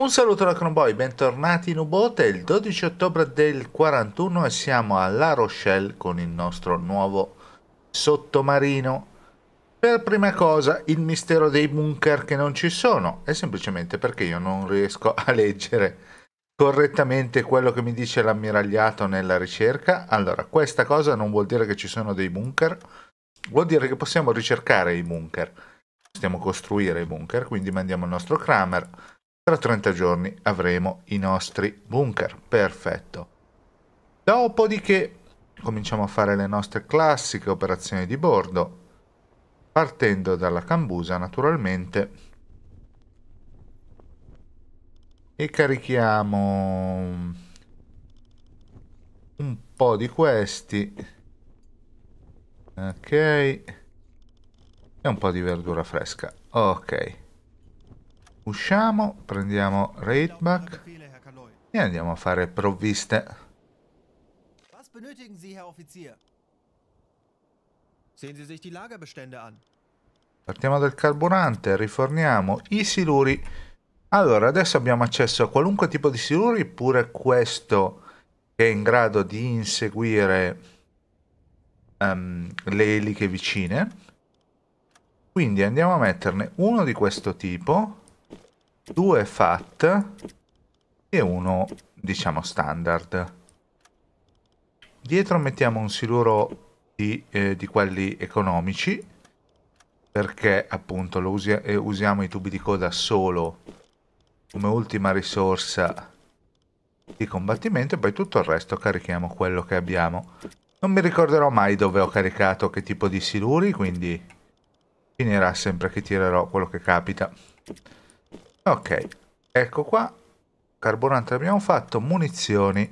Un saluto da Cronboy, bentornati in Ubote, è il 12 ottobre del 41 e siamo a La Rochelle con il nostro nuovo sottomarino. Per prima cosa il mistero dei bunker che non ci sono, è semplicemente perché io non riesco a leggere correttamente quello che mi dice l'ammiragliato nella ricerca. Allora, questa cosa non vuol dire che ci sono dei bunker, vuol dire che possiamo ricercare i bunker. Possiamo costruire i bunker, quindi mandiamo il nostro Kramer tra 30 giorni avremo i nostri bunker, perfetto. Dopodiché cominciamo a fare le nostre classiche operazioni di bordo, partendo dalla cambusa naturalmente, e carichiamo un po' di questi, ok, e un po' di verdura fresca, ok. Usciamo, prendiamo Raidback e andiamo a fare provviste. Was benötigen Sie, Herr Offizier? Sehen Sie sich die Lagerbestände an. Partiamo dal carburante, riforniamo i siluri. Allora, adesso abbiamo accesso a qualunque tipo di siluri, pure questo che è in grado di inseguire um, le eliche vicine. Quindi andiamo a metterne uno di questo tipo due fat e uno diciamo standard dietro mettiamo un siluro di, eh, di quelli economici perché appunto lo usi eh, usiamo i tubi di coda solo come ultima risorsa di combattimento e poi tutto il resto carichiamo quello che abbiamo non mi ricorderò mai dove ho caricato che tipo di siluri quindi finirà sempre che tirerò quello che capita Ok, ecco qua. Carburante abbiamo fatto, munizioni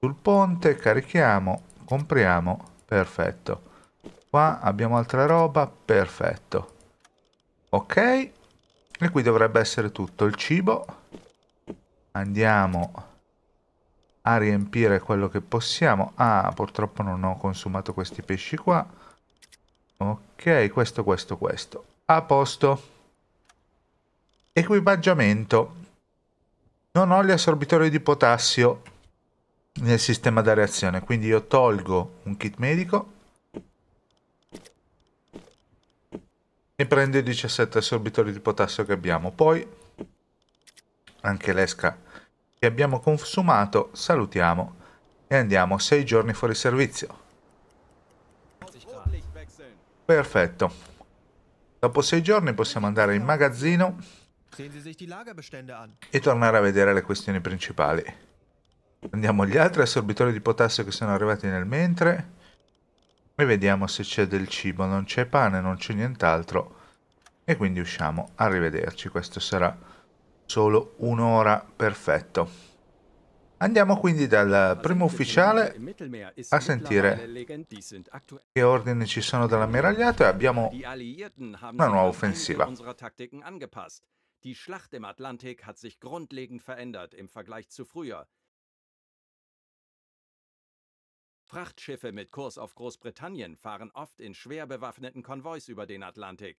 sul ponte, carichiamo, compriamo, perfetto. Qua abbiamo altra roba, perfetto. Ok, e qui dovrebbe essere tutto il cibo. Andiamo a riempire quello che possiamo. Ah, purtroppo non ho consumato questi pesci qua. Ok, questo, questo, questo. A posto. Equipaggiamento. Non ho gli assorbitori di potassio nel sistema da reazione, quindi io tolgo un kit medico e prendo i 17 assorbitori di potassio che abbiamo. Poi anche l'esca che abbiamo consumato salutiamo e andiamo 6 giorni fuori servizio. Perfetto. Dopo 6 giorni possiamo andare in magazzino e tornare a vedere le questioni principali. Prendiamo gli altri assorbitori di potassio che sono arrivati nel mentre e vediamo se c'è del cibo, non c'è pane, non c'è nient'altro e quindi usciamo, arrivederci, questo sarà solo un'ora perfetto. Andiamo quindi dal primo ufficiale a sentire che ordini ci sono dall'ammiragliato e abbiamo una nuova offensiva. Die Schlacht im Atlantik hat sich grundlegend verändert im Vergleich zu früher. Frachtschiffe mit Kurs auf Großbritannien fahren oft in schwer bewaffneten Konvois über den Atlantik.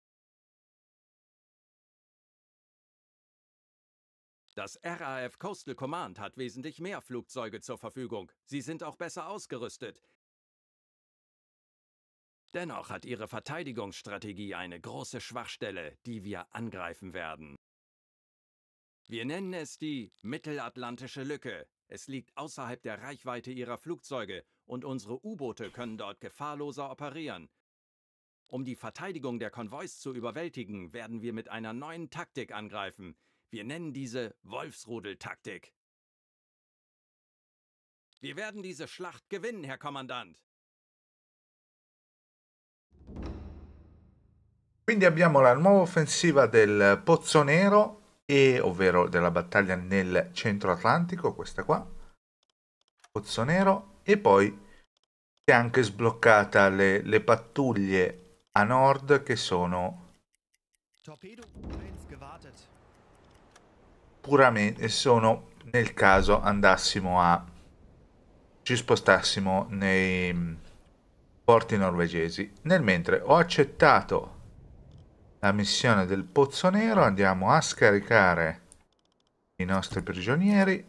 Das RAF Coastal Command hat wesentlich mehr Flugzeuge zur Verfügung. Sie sind auch besser ausgerüstet. Dennoch hat ihre Verteidigungsstrategie eine große Schwachstelle, die wir angreifen werden. Wir nennen es die Mittelatlantische Lücke. Es liegt außerhalb der Reichweite ihrer Flugzeuge und unsere U-Boote können dort gefahrloser operieren. Um die Verteidigung der Konvois zu überwältigen, werden wir mit einer neuen Taktik angreifen. Wir nennen diese Wolfsrudel-Taktik. Wir werden diese Schlacht gewinnen, Herr Kommandant. Quindi abbiamo la nuova offensiva del Pozzo Nero e, ovvero della battaglia nel centro atlantico, questa qua, Pozzo Nero, e poi si è anche sbloccata le, le pattuglie a nord che sono puramente, sono nel caso andassimo a, ci spostassimo nei mm, porti norvegesi. Nel mentre ho accettato la missione del Pozzo Nero, andiamo a scaricare i nostri prigionieri.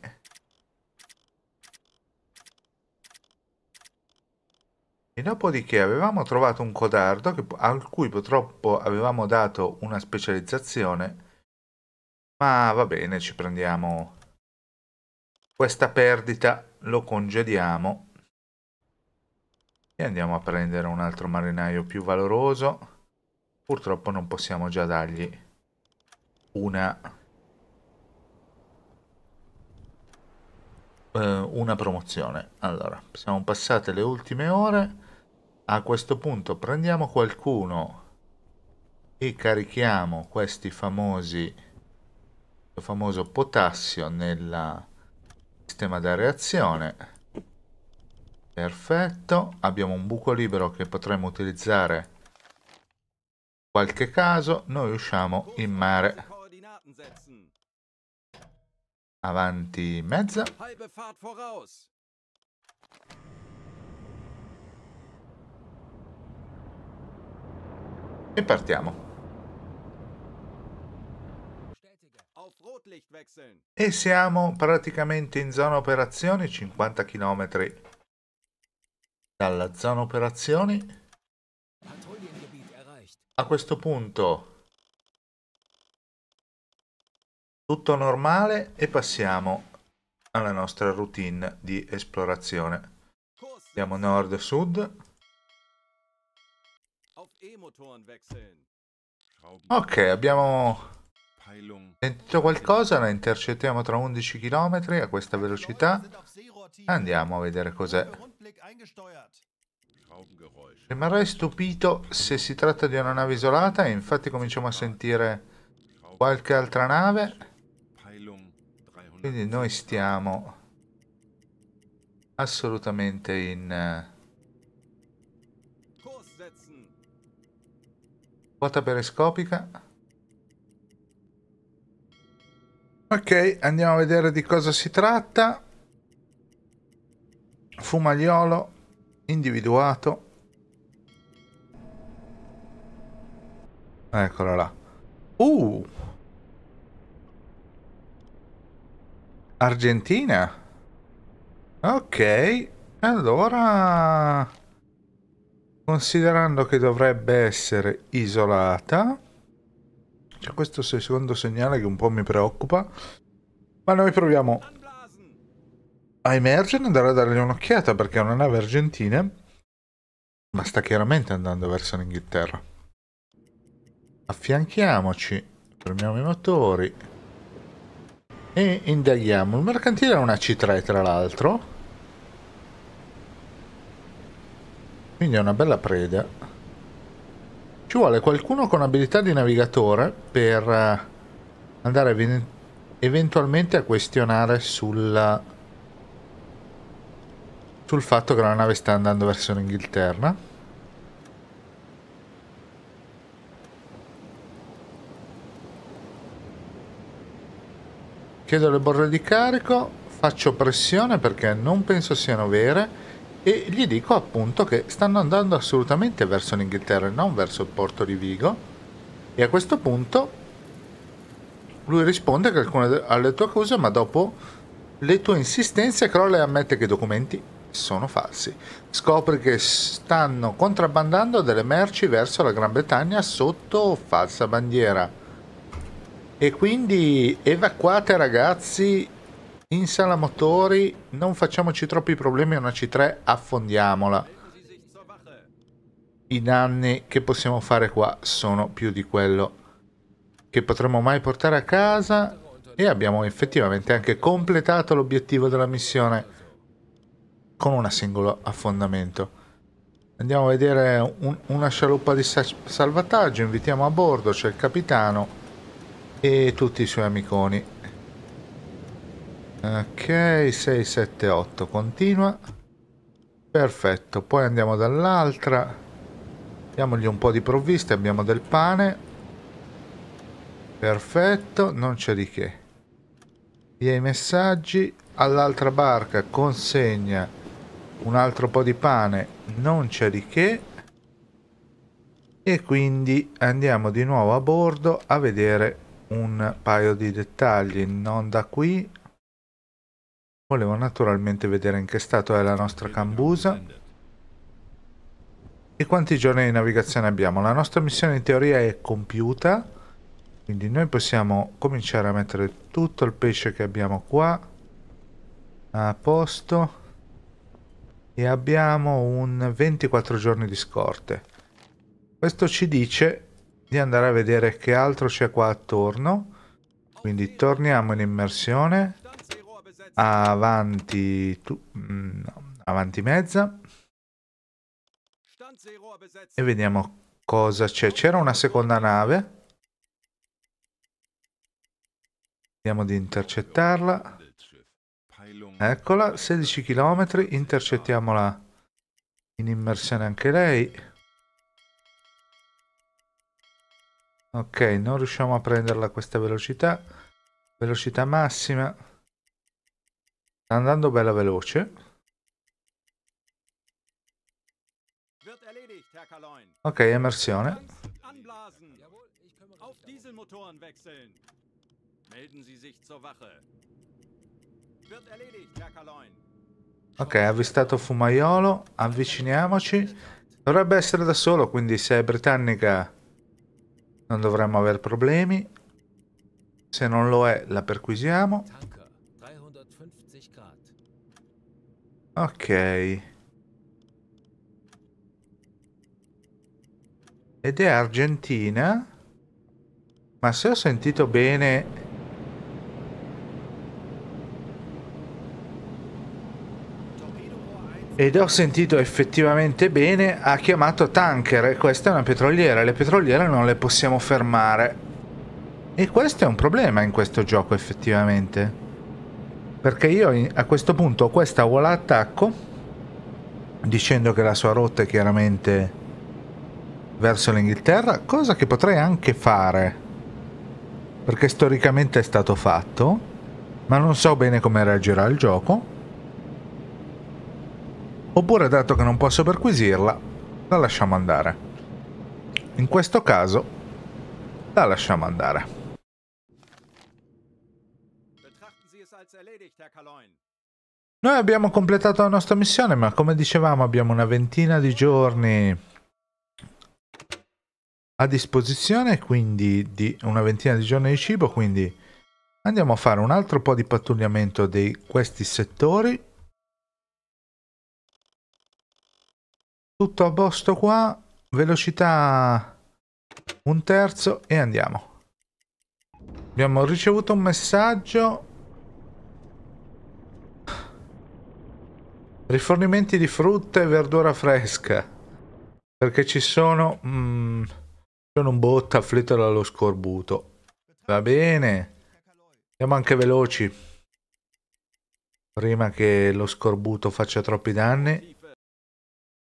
E dopodiché avevamo trovato un codardo che, al cui purtroppo avevamo dato una specializzazione, ma va bene, ci prendiamo questa perdita, lo congediamo e andiamo a prendere un altro marinaio più valoroso. Purtroppo non possiamo già dargli una, eh, una promozione. Allora, siamo passate le ultime ore. A questo punto prendiamo qualcuno e carichiamo questi famosi famoso potassio nel sistema da reazione perfetto abbiamo un buco libero che potremmo utilizzare qualche caso noi usciamo in mare. Avanti mezza. E partiamo. E siamo praticamente in zona operazioni, 50 km dalla zona operazioni. A questo punto tutto normale e passiamo alla nostra routine di esplorazione. Andiamo nord-sud. Ok, abbiamo sentito qualcosa, la intercettiamo tra 11 km a questa velocità. Andiamo a vedere cos'è. Rimarrei stupito se si tratta di una nave isolata e infatti cominciamo a sentire qualche altra nave. Quindi noi stiamo assolutamente in... Eh, quota periscopica. Ok, andiamo a vedere di cosa si tratta. Fumaiolo individuato. Eccola là. Uh! Argentina? Ok, allora... Considerando che dovrebbe essere isolata... C'è questo secondo segnale che un po' mi preoccupa. Ma noi proviamo a Emergen andare a dargli un'occhiata perché è una nave argentina, ma sta chiaramente andando verso l'Inghilterra. Affianchiamoci, fermiamo i motori e indaghiamo. Il mercantile è una C3 tra l'altro. Quindi è una bella preda. Ci vuole qualcuno con abilità di navigatore per eh, andare eventualmente a questionare sulla sul fatto che la nave sta andando verso l'Inghilterra. Chiedo le borre di carico, faccio pressione perché non penso siano vere e gli dico appunto che stanno andando assolutamente verso l'Inghilterra e non verso il porto di Vigo. E a questo punto lui risponde che alcune alle tue accuse, ma dopo le tue insistenze crolla e ammette che i documenti sono falsi. Scopre che stanno contrabbandando delle merci verso la Gran Bretagna sotto falsa bandiera. E quindi evacuate ragazzi in sala motori, non facciamoci troppi problemi, una C3 affondiamola. I danni che possiamo fare qua sono più di quello che potremmo mai portare a casa e abbiamo effettivamente anche completato l'obiettivo della missione con una singola affondamento. Andiamo a vedere un, una scialuppa di salvataggio, invitiamo a bordo, c'è il capitano e tutti i suoi amiconi. Ok, 6, 7, 8, continua. Perfetto, poi andiamo dall'altra. Diamogli un po' di provviste, abbiamo del pane. Perfetto, non c'è di che. Via i messaggi. All'altra barca consegna un altro po' di pane non c'è di che e quindi andiamo di nuovo a bordo a vedere un paio di dettagli non da qui volevo naturalmente vedere in che stato è la nostra cambusa e quanti giorni di navigazione abbiamo la nostra missione in teoria è compiuta quindi noi possiamo cominciare a mettere tutto il pesce che abbiamo qua a posto e abbiamo un 24 giorni di scorte. Questo ci dice di andare a vedere che altro c'è qua attorno. Quindi torniamo in immersione, avanti, tu, mm, no, avanti mezza e vediamo cosa c'è. C'era una seconda nave. Vediamo di intercettarla. Eccola, 16 km, intercettiamola in immersione anche lei. Ok, non riusciamo a prenderla a questa velocità. Velocità massima. Sta andando bella veloce. Ok, immersione. Auf Dieselmotoren Melden Sie sich zur Wache. Ok, avvistato fumaiolo, avviciniamoci. Dovrebbe essere da solo, quindi se è britannica non dovremmo avere problemi. Se non lo è, la perquisiamo. Ok. Ed è argentina? Ma se ho sentito bene... ed ho sentito effettivamente bene, ha chiamato tanker e questa è una petroliera, le petroliere non le possiamo fermare. E questo è un problema in questo gioco effettivamente, perché io a questo punto ho questa wall attacco, dicendo che la sua rotta è chiaramente verso l'Inghilterra, cosa che potrei anche fare, perché storicamente è stato fatto, ma non so bene come reagirà il gioco oppure dato che non posso perquisirla, la lasciamo andare. In questo caso, la lasciamo andare. Noi abbiamo completato la nostra missione, ma come dicevamo abbiamo una ventina di giorni a disposizione, quindi di una ventina di giorni di cibo, quindi andiamo a fare un altro po' di pattugliamento di questi settori Tutto a posto qua, velocità un terzo e andiamo. Abbiamo ricevuto un messaggio. Rifornimenti di frutta e verdura fresca. Perché ci sono... Mm, sono un bot afflitto dallo scorbuto. Va bene. Andiamo anche veloci. Prima che lo scorbuto faccia troppi danni.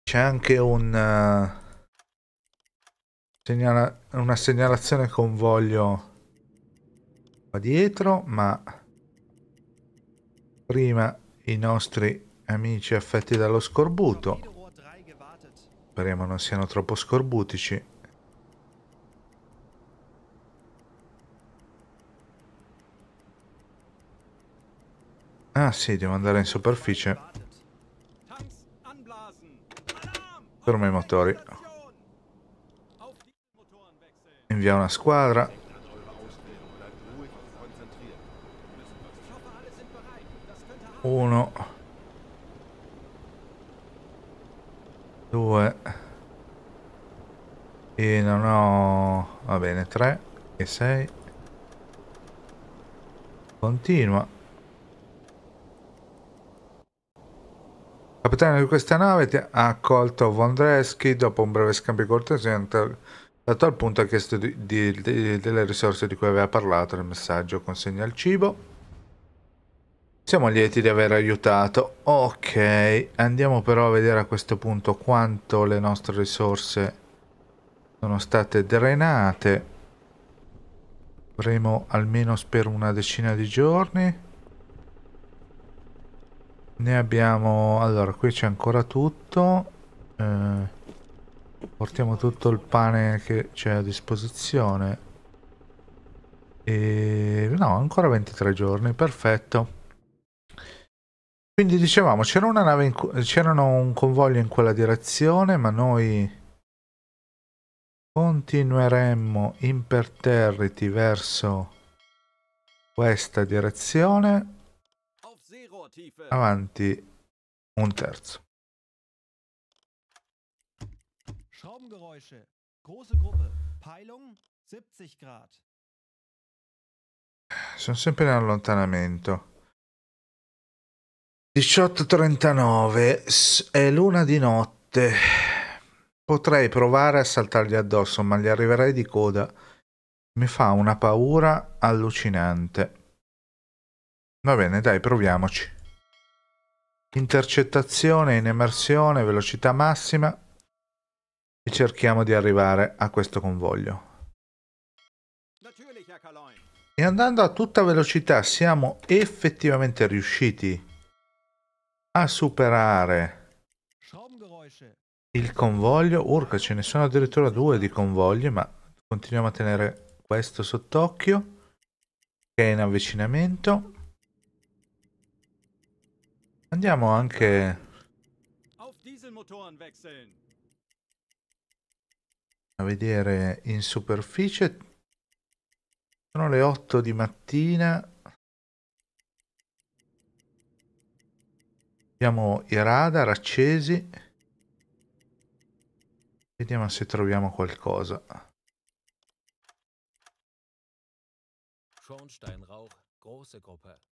C'è anche un, uh, segnala una segnalazione convoglio qua dietro, ma prima i nostri amici affetti dallo scorbuto. Speriamo non siano troppo scorbutici. Ah sì, devo andare in superficie. Ferma i motori. Invia una squadra. Uno. Due. E non ho... Va bene, tre e sei. Continua. Capitano di questa nave ha accolto Vondreschi dopo un breve scambio di cortesia, dato al punto ha chiesto di, di, di, delle risorse di cui aveva parlato nel messaggio consegna il cibo. Siamo lieti di aver aiutato. Ok, andiamo però a vedere a questo punto quanto le nostre risorse sono state drenate. Avremo almeno per una decina di giorni ne abbiamo allora qui c'è ancora tutto eh, portiamo tutto il pane che c'è a disposizione e no ancora 23 giorni perfetto quindi dicevamo c'era una nave c'erano un convoglio in quella direzione ma noi continueremmo imperterriti verso questa direzione avanti un terzo. Schraubengeräusche. Große Gruppe. Peilung 70 grad. Sono sempre in allontanamento. 18.39 è l'una di notte. Potrei provare a saltargli addosso, ma gli arriverei di coda. Mi fa una paura allucinante. Va bene, dai, proviamoci intercettazione in immersione, velocità massima e cerchiamo di arrivare a questo convoglio. E andando a tutta velocità siamo effettivamente riusciti a superare il convoglio. Urca, ce ne sono addirittura due di convogli, ma continuiamo a tenere questo sott'occhio che è in avvicinamento. Andiamo anche... A vedere in superficie. Sono le 8 di mattina. Abbiamo i radar accesi. Vediamo se troviamo qualcosa. Schornsteinrauch, große Gruppe.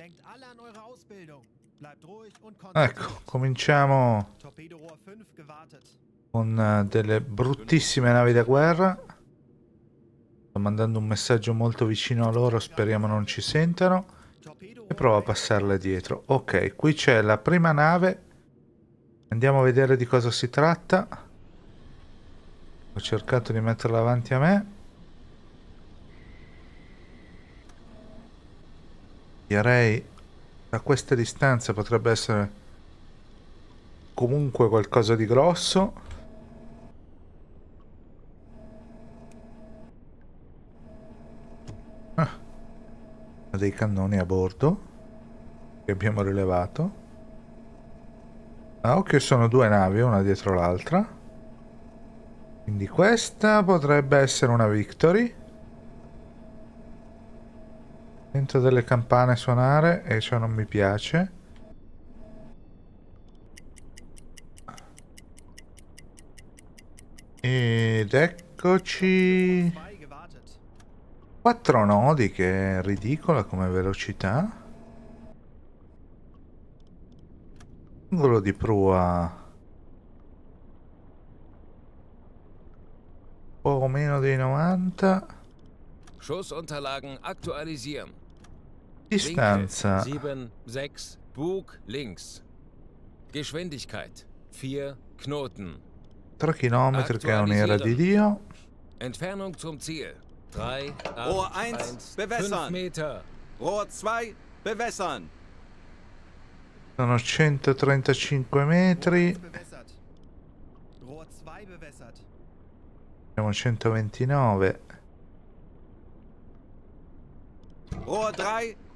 Denkt alle an eure Ausbildung. Bleibt ruhig und Ecco, cominciamo con eh, delle bruttissime navi da guerra. Sto mandando un messaggio molto vicino a loro, speriamo non ci sentano. E provo a passarle dietro. Ok, qui c'è la prima nave. Andiamo a vedere di cosa si tratta. Ho cercato di metterla avanti a me. direi da queste distanze potrebbe essere comunque qualcosa di grosso ah, dei cannoni a bordo che abbiamo rilevato ah, occhio sono due navi una dietro l'altra quindi questa potrebbe essere una victory Sento delle campane suonare e ciò non mi piace. Ed eccoci... Quattro nodi che è ridicola come velocità. Angolo di prua... Poco meno dei 90. Schussunterlagen aktualisieren. Distanza. 7, 6, Bug links. Geschwindigkeit 4 Knoten. 3 km che di Dio. Entfernung zum Ziel 3, 8, Rohr 1, 1 bewässern. Meter. Rohr 2 bewässern. Sono 135 metri. Rohr 2 bewässert. Siamo 129. Rohr 3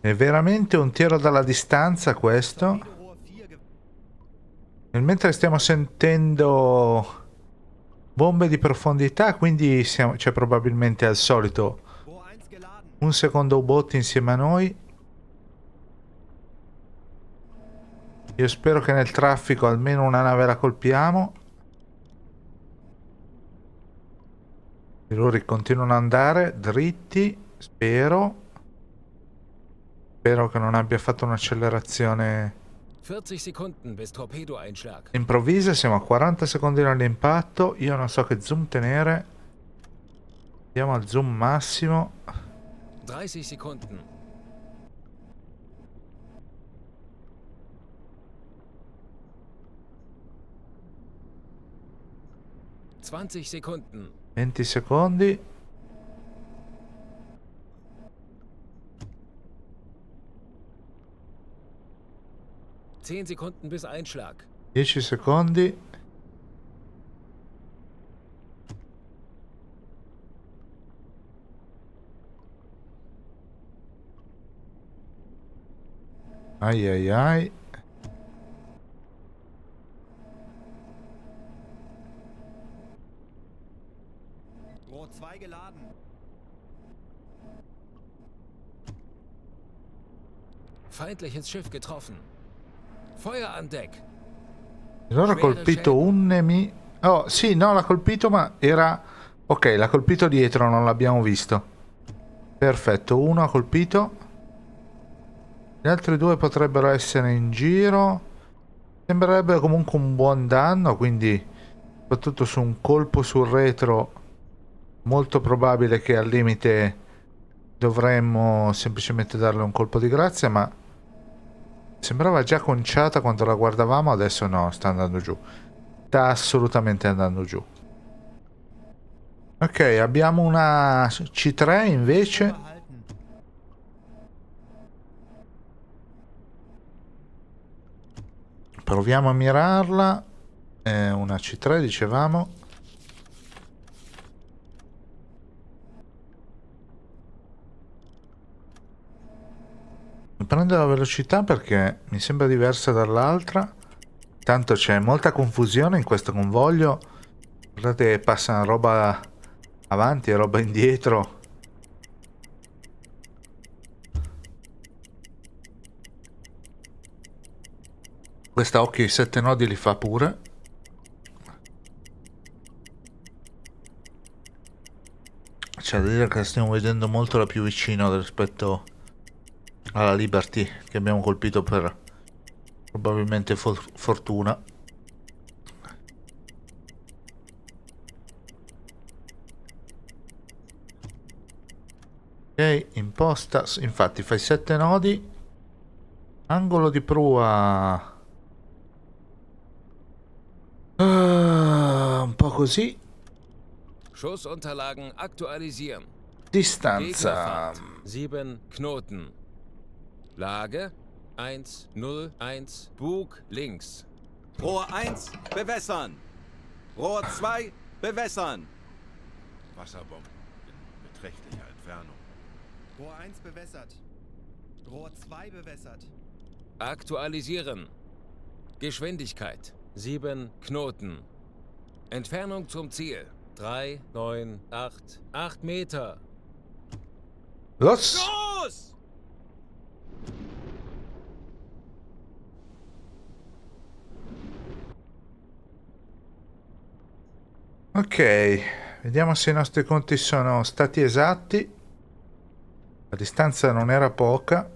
È veramente un tiro dalla distanza questo. Nel mentre stiamo sentendo bombe di profondità, quindi c'è cioè, probabilmente al solito un secondo bot insieme a noi. Io spero che nel traffico almeno una nave la colpiamo. I loro continuano ad andare dritti, spero. Spero che non abbia fatto un'accelerazione... Improvvisa, siamo a 40 secondi dall'impatto. Io non so che zoom tenere. Andiamo al zoom massimo. 30 secondi. Seconden. 20 secondi. 10 Sekunden bis Einschlag. 10 secondi. Ai ai ai. Rohr 2 geladen. Feindliches Schiff getroffen. Allora ha colpito un nemico. Oh, sì, no, l'ha colpito, ma era... Ok, l'ha colpito dietro, non l'abbiamo visto. Perfetto, uno ha colpito. Gli altri due potrebbero essere in giro. Sembrerebbe comunque un buon danno, quindi... Soprattutto su un colpo sul retro, molto probabile che al limite dovremmo semplicemente darle un colpo di grazia, ma Sembrava già conciata quando la guardavamo, adesso no, sta andando giù. Sta assolutamente andando giù. Ok, abbiamo una C3 invece. Proviamo a mirarla. È una C3, dicevamo. prendo la velocità perché mi sembra diversa dall'altra. Tanto c'è molta confusione in questo convoglio. Guardate, passano roba avanti e roba indietro. Questa occhio i sette nodi li fa pure. C'è da dire che la stiamo vedendo molto la più vicina rispetto alla Liberty che abbiamo colpito per probabilmente for fortuna ok imposta infatti fai 7 nodi angolo di prua uh, un po' così Schussunterlagen aktualisieren. Distanza. 7 Knoten. Lage 101 Bug links. Rohr 1 bewässern. Rohr 2 bewässern. Wasserbomben in beträchtlicher Entfernung. Rohr 1 bewässert. Rohr 2 bewässert. Aktualisieren. Geschwindigkeit 7 Knoten. Entfernung zum Ziel 3, 9, 8, 8 Meter. Los! Los! Ok, vediamo se i nostri conti sono stati esatti. La distanza non era poca.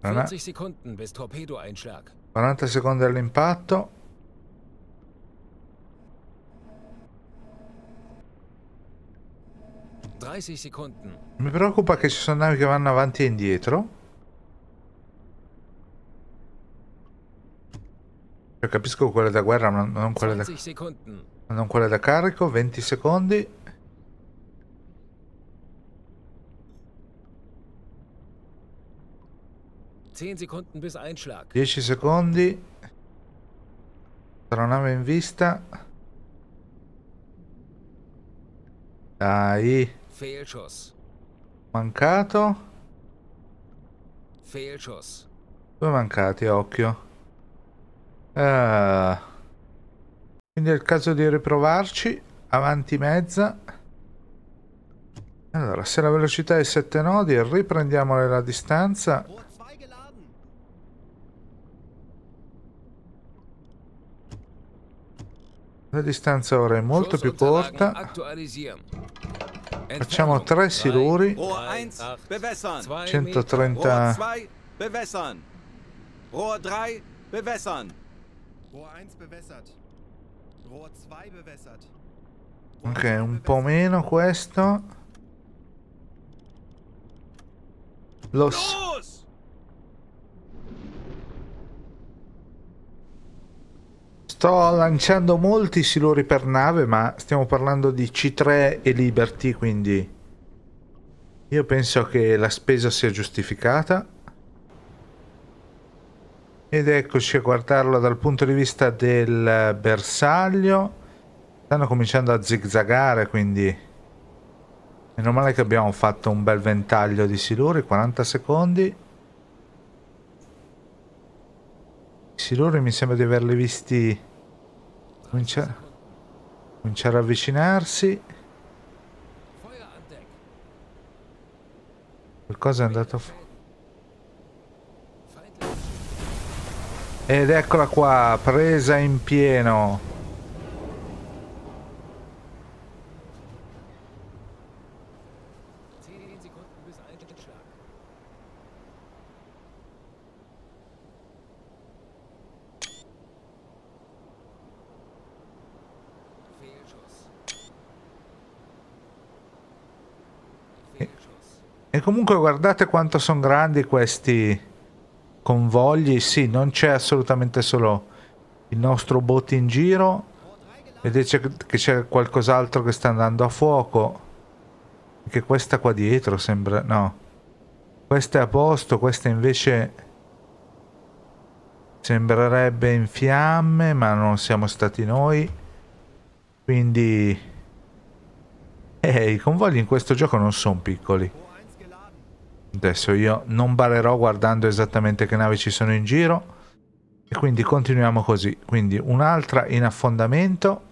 Non 40 40 secondi all'impatto. Mi preoccupa che ci sono navi che vanno avanti e indietro. Io capisco quelle da guerra, ma non quelle da... Non quelle da carico, 20 secondi. Sekunden bis 10 secondi. Astronave in vista. Dai. Fehlschuss. Mancato. Fehlschuss. Due mancati, occhio. Ah. Quindi è il caso di riprovarci. Avanti mezza. Allora, se la velocità è 7 nodi, riprendiamo la distanza. La distanza ora è molto più corta. Facciamo 3 siluri. 130... Rohr 2 bewässern. Rohr 1 bewässert. Rohr 2 bewässert. ok, un po' meno questo. Los. Los! Sto lanciando molti siluri per nave, ma stiamo parlando di C3 e Liberty, quindi io penso che la spesa sia giustificata. Ed eccoci a guardarlo dal punto di vista del bersaglio. Stanno cominciando a zigzagare, quindi... Meno male che abbiamo fatto un bel ventaglio di siluri, 40 secondi. I siluri mi sembra di averli visti... Cominciare... Cominciare a avvicinarsi. Qualcosa è andato fuori. Ed eccola qua, presa in pieno. E comunque guardate quanto sono grandi questi convogli, sì, non c'è assolutamente solo il nostro bot in giro. Vedete che c'è qualcos'altro che sta andando a fuoco. Anche questa qua dietro sembra... no. Questa è a posto, questa invece sembrerebbe in fiamme, ma non siamo stati noi. Quindi... Eh, i convogli in questo gioco non sono piccoli. Adesso io non barerò guardando esattamente che navi ci sono in giro. E quindi continuiamo così. Quindi un'altra in affondamento.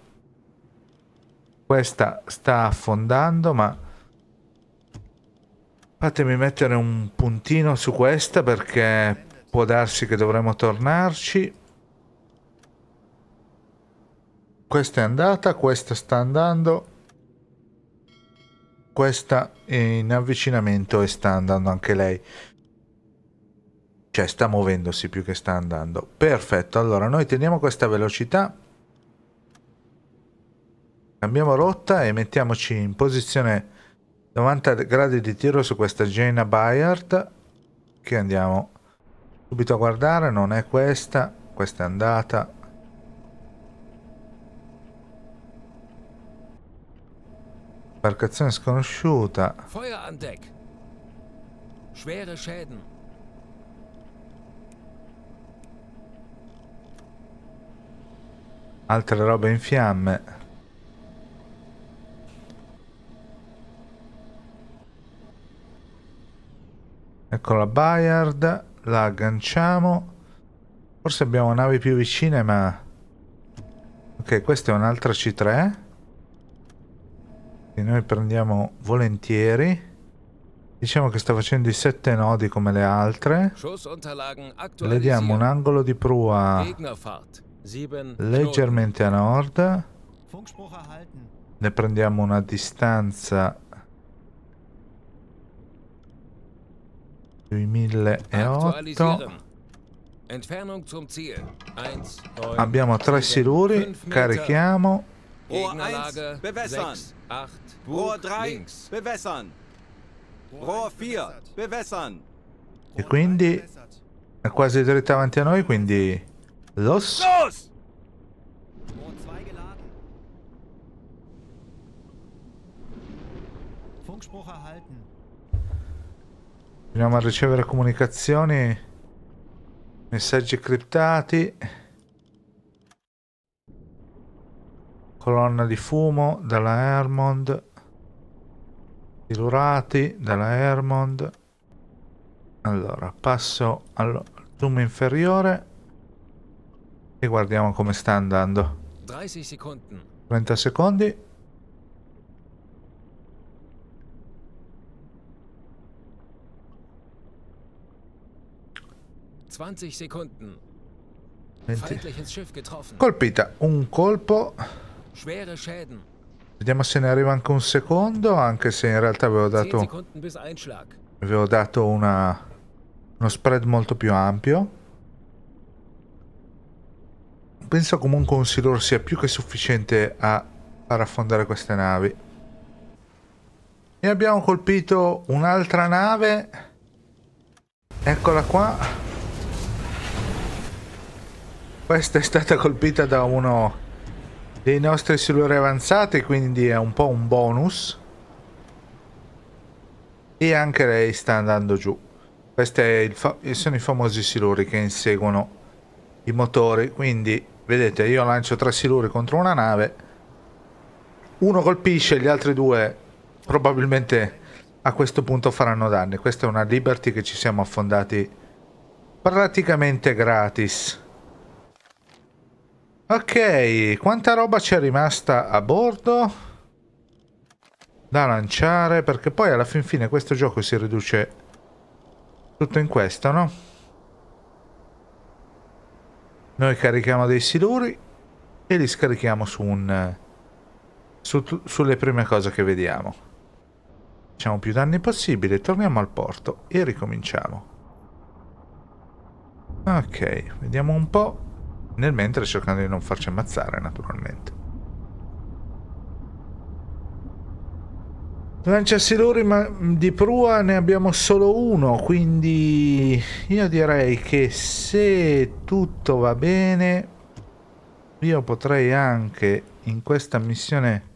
Questa sta affondando, ma... Fatemi mettere un puntino su questa perché può darsi che dovremmo tornarci. Questa è andata, questa sta andando questa eh, in avvicinamento e sta andando anche lei. Cioè sta muovendosi più che sta andando. Perfetto, allora noi teniamo questa velocità. Cambiamo rotta e mettiamoci in posizione 90 gradi di tiro su questa Jaina Bayard che andiamo subito a guardare, non è questa, questa è andata, Imbarcazione sconosciuta. Feuer an Deck. Schwere Schäden. Altre robe in fiamme. Ecco la Bayard, la agganciamo. Forse abbiamo navi più vicine, ma... Ok, questa è un'altra C3. Quindi noi prendiamo volentieri. Diciamo che sta facendo i sette nodi come le altre. Le diamo un angolo di prua leggermente a nord. Ne prendiamo una distanza 1008 2008. Abbiamo tre siluri, carichiamo. Rohr 1 bewässern. 6, 8, Rohr 3 links. bewässern. Rohr 4 bewässern. E quindi è quasi dritto davanti a noi, quindi los. Los! Andiamo a ricevere comunicazioni, messaggi criptati. colonna di fumo della Hermond, silurati della Hermond. Allora, passo al zoom inferiore e guardiamo come sta andando. 30 secondi. Colpita, un colpo. Schwere Schäden. Vediamo se ne arriva anche un secondo, anche se in realtà avevo dato... Avevo dato una, uno spread molto più ampio. Penso comunque un silur sia più che sufficiente a far affondare queste navi. E abbiamo colpito un'altra nave. Eccola qua. Questa è stata colpita da uno dei nostri silure avanzate, quindi è un po' un bonus. E anche lei sta andando giù. Questi sono i famosi siluri che inseguono i motori, quindi vedete io lancio tre siluri contro una nave, uno colpisce, gli altri due probabilmente a questo punto faranno danni. Questa è una Liberty che ci siamo affondati praticamente gratis. Ok, quanta roba c'è rimasta a bordo da lanciare? Perché poi alla fin fine questo gioco si riduce tutto in questo, no? Noi carichiamo dei siluri e li scarichiamo su un, su, sulle prime cose che vediamo. Facciamo più danni possibile, torniamo al porto e ricominciamo. Ok, vediamo un po' nel mentre cercando di non farci ammazzare naturalmente. Lancia Lanciassiluri di prua ne abbiamo solo uno, quindi io direi che se tutto va bene io potrei anche in questa missione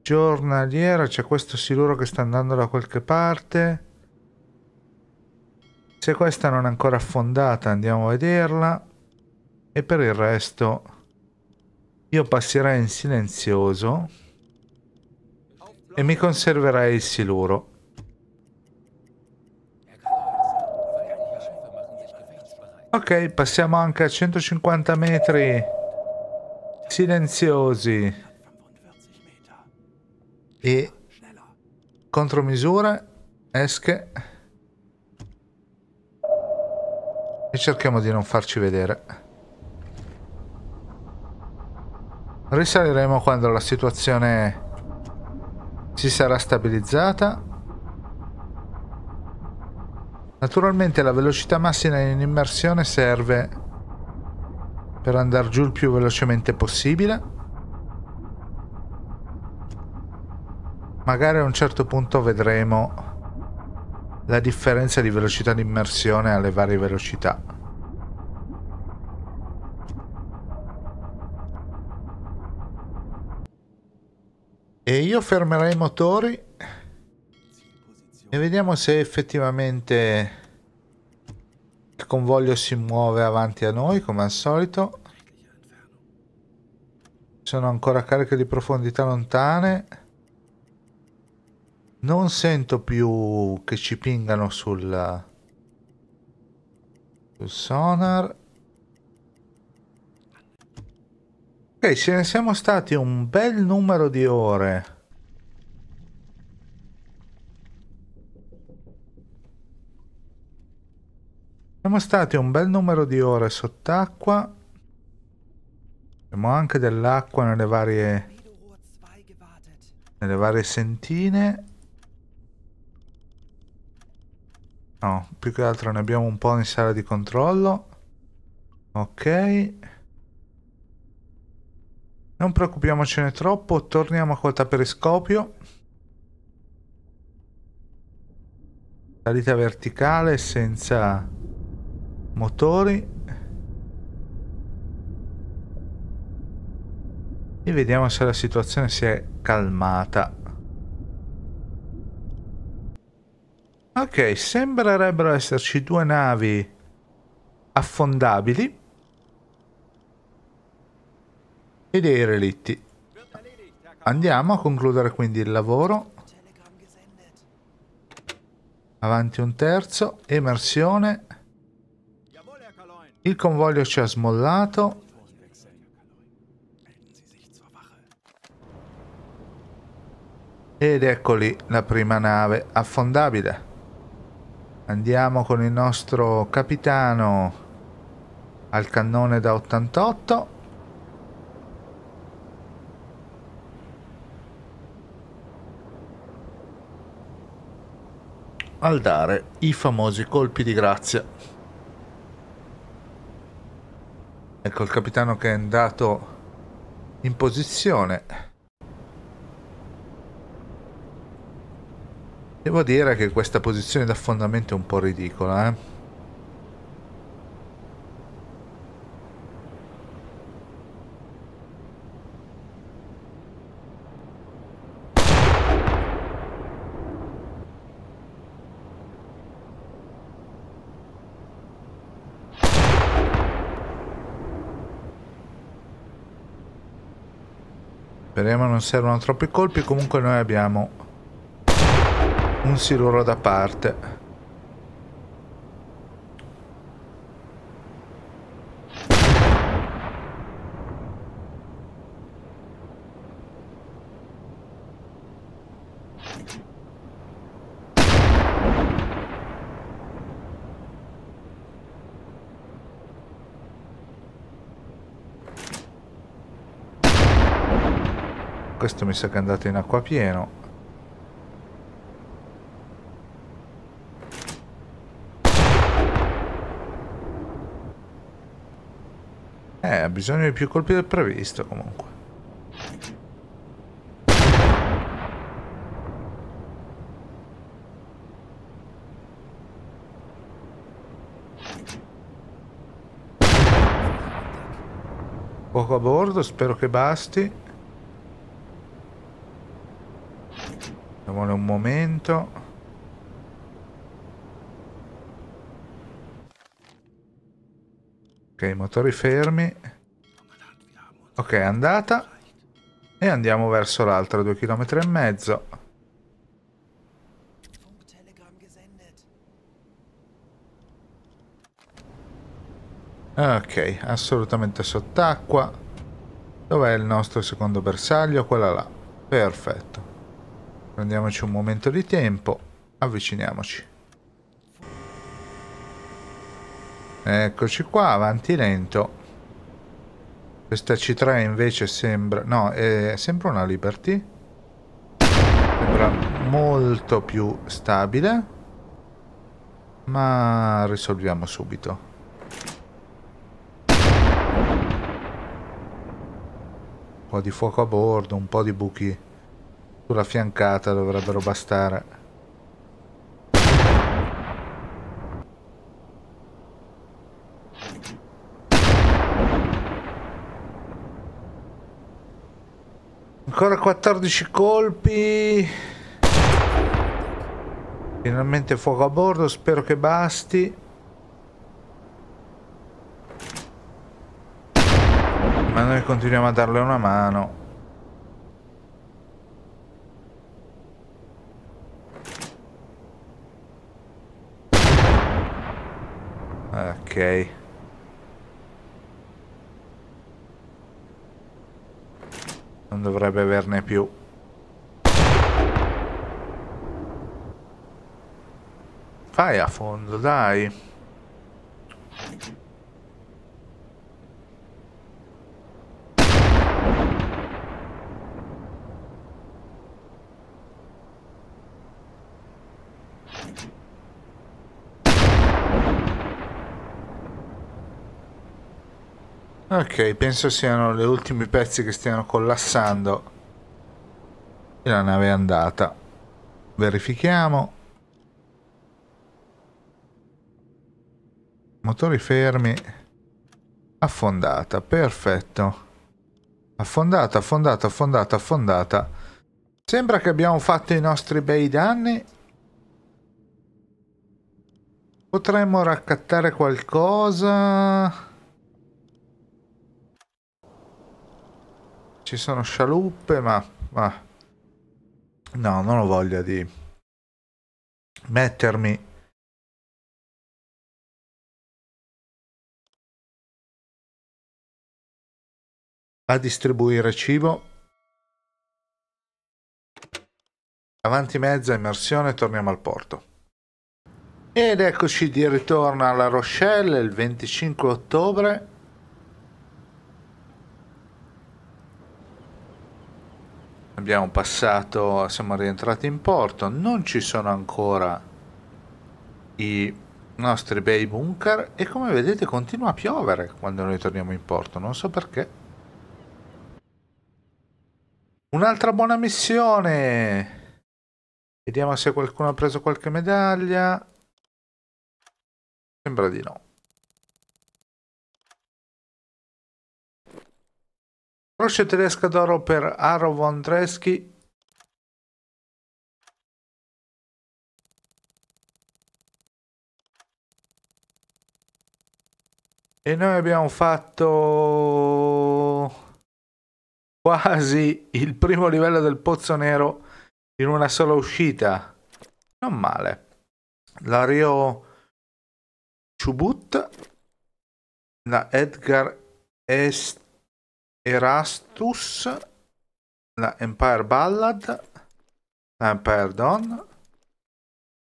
giornaliera c'è questo siluro che sta andando da qualche parte se questa non è ancora affondata andiamo a vederla e per il resto io passerei in silenzioso e mi conserverei il siluro. Ok, passiamo anche a 150 metri silenziosi e contromisure, esche e cerchiamo di non farci vedere. Risaliremo quando la situazione si sarà stabilizzata. Naturalmente la velocità massima in immersione serve per andare giù il più velocemente possibile. Magari a un certo punto vedremo la differenza di velocità di immersione alle varie velocità. E io fermerei i motori e vediamo se effettivamente il convoglio si muove avanti a noi come al solito. Sono ancora cariche di profondità lontane. Non sento più che ci pingano sul, sul sonar. ce ne siamo stati un bel numero di ore. Siamo stati un bel numero di ore sott'acqua. Abbiamo anche dell'acqua nelle varie... nelle varie sentine. No, più che altro ne abbiamo un po' in sala di controllo. Ok. Non preoccupiamocene troppo, torniamo col quota periscopio. Salita verticale senza motori. E vediamo se la situazione si è calmata. Ok, sembrerebbero esserci due navi affondabili e dei relitti. Andiamo a concludere quindi il lavoro. Avanti un terzo, emersione. Il convoglio ci ha smollato. Ed eccoli la prima nave affondabile. Andiamo con il nostro capitano al cannone da 88 al dare i famosi colpi di grazia. Ecco il capitano che è andato in posizione. Devo dire che questa posizione d'affondamento è un po' ridicola, eh? Speriamo non servano troppi colpi. Comunque noi abbiamo un siluro da parte. mi sa che è andato in acqua pieno. Eh, ha bisogno di più colpi del previsto comunque. Poco a bordo, spero che basti. momento. Ok, motori fermi. Ok, andata. E andiamo verso l'altra, due chilometri e mezzo. Ok, assolutamente sott'acqua. Dov'è il nostro secondo bersaglio? Quella là. Perfetto. Prendiamoci un momento di tempo, avviciniamoci. Eccoci qua, avanti lento. Questa C3 invece sembra... No, è, sempre una Liberty. Sembra molto più stabile. Ma risolviamo subito. Un po' di fuoco a bordo, un po' di buchi sulla fiancata dovrebbero bastare. Ancora 14 colpi. Finalmente fuoco a bordo, spero che basti. Ma noi continuiamo a darle una mano. Non dovrebbe averne più. Vai a fondo, dai. Ok, penso siano le ultimi pezzi che stiano collassando. E la nave è andata. Verifichiamo. Motori fermi. Affondata, perfetto. Affondata, affondata, affondata, affondata. Sembra che abbiamo fatto i nostri bei danni. Potremmo raccattare qualcosa... Ci sono scialuppe, ma, ma... No, non ho voglia di mettermi a distribuire cibo. Avanti mezza immersione, torniamo al porto. Ed eccoci di ritorno alla Rochelle il 25 ottobre abbiamo passato, siamo rientrati in porto, non ci sono ancora i nostri bei bunker e come vedete continua a piovere quando noi torniamo in porto, non so perché. Un'altra buona missione! Vediamo se qualcuno ha preso qualche medaglia. Sembra di no. Croce tedesca d'oro per Aro Vondreschi. E noi abbiamo fatto quasi il primo livello del Pozzo Nero in una sola uscita. Non male. La Rio Chubut, la Edgar Est Erastus, la Empire Ballad, la Empire Dawn,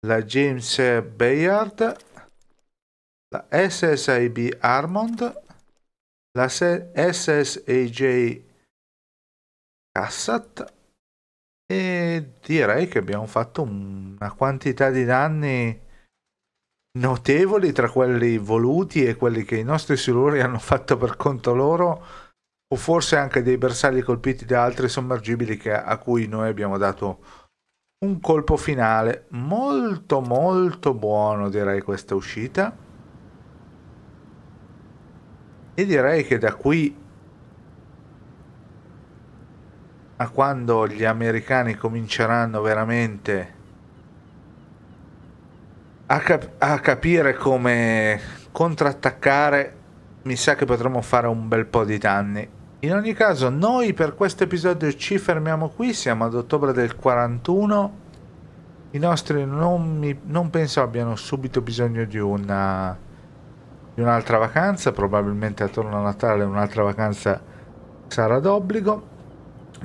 la James Bayard, la SSIB Armond, la SSAJ Cassat e direi che abbiamo fatto una quantità di danni notevoli tra quelli voluti e quelli che i nostri siluri hanno fatto per conto loro o forse anche dei bersagli colpiti da altri sommergibili che, a cui noi abbiamo dato un colpo finale molto molto buono direi questa uscita e direi che da qui a quando gli americani cominceranno veramente a, cap- a capire come contrattaccare mi sa che potremo fare un bel po' di danni in ogni caso, noi per questo episodio ci fermiamo qui, siamo ad ottobre del 41. I nostri non, mi, non penso abbiano subito bisogno di una di un'altra vacanza, probabilmente attorno a Natale un'altra vacanza sarà d'obbligo,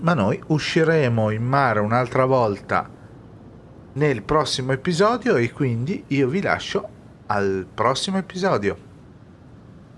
ma noi usciremo in mare un'altra volta nel prossimo episodio e quindi io vi lascio al prossimo episodio.